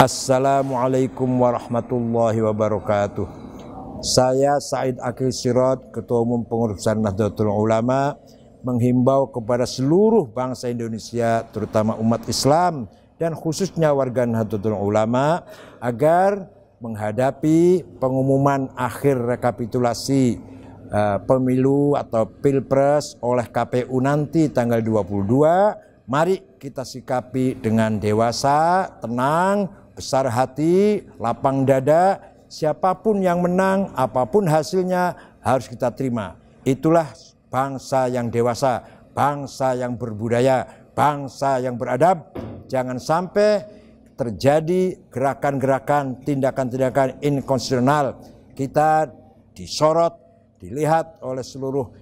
Assalamualaikum warahmatullahi wabarakatuh. Saya Said Akil Sirot, Ketua Umum Pengurusan Nahdlatul Ulama, menghimbau kepada seluruh bangsa Indonesia, terutama umat Islam dan khususnya warga Nahdlatul Ulama, agar menghadapi pengumuman akhir rekapitulasi uh, pemilu atau pilpres oleh KPU nanti tanggal 22 Mari kita sikapi dengan dewasa, tenang, besar hati, lapang dada, siapapun yang menang, apapun hasilnya harus kita terima. Itulah bangsa yang dewasa, bangsa yang berbudaya, bangsa yang beradab. Jangan sampai terjadi gerakan-gerakan, tindakan-tindakan inkonstitusional. Kita disorot, dilihat oleh seluruh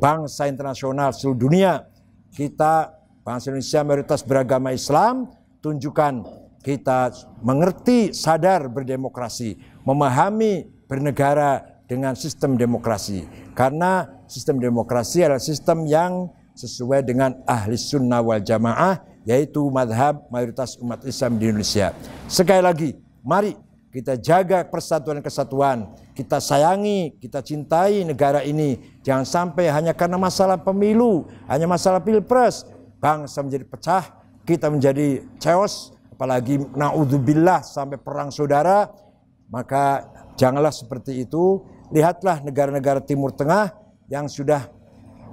bangsa internasional, seluruh dunia. Kita bangsa Indonesia mayoritas beragama Islam, tunjukkan kita mengerti, sadar berdemokrasi, memahami bernegara dengan sistem demokrasi. Karena sistem demokrasi adalah sistem yang sesuai dengan ahli sunnah wal jamaah, yaitu madhab mayoritas umat Islam di Indonesia. Sekali lagi, mari kita jaga persatuan dan kesatuan, kita sayangi, kita cintai negara ini. Jangan sampai hanya karena masalah pemilu, hanya masalah pilpres, bangsa menjadi pecah, kita menjadi chaos, apalagi naudzubillah sampai perang saudara, maka janganlah seperti itu. Lihatlah negara-negara Timur Tengah yang sudah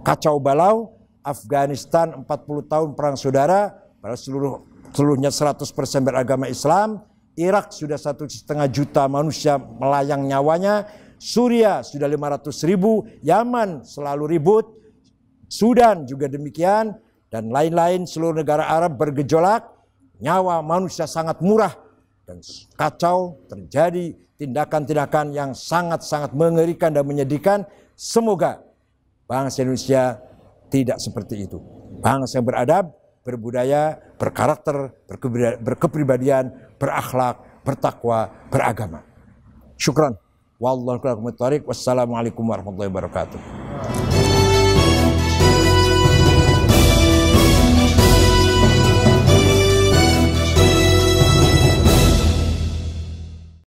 kacau balau, Afghanistan 40 tahun perang saudara, pada seluruh seluruhnya 100% beragama Islam, Irak sudah satu setengah juta manusia melayang nyawanya, Suria sudah 500 ribu, Yaman selalu ribut, Sudan juga demikian, dan lain-lain seluruh negara Arab bergejolak, nyawa manusia sangat murah dan kacau terjadi tindakan-tindakan yang sangat-sangat mengerikan dan menyedihkan. Semoga bangsa Indonesia tidak seperti itu. Bangsa yang beradab, berbudaya, berkarakter, berkepribadian, berakhlak, bertakwa, beragama. Syukran. Wassalamualaikum warahmatullahi wabarakatuh.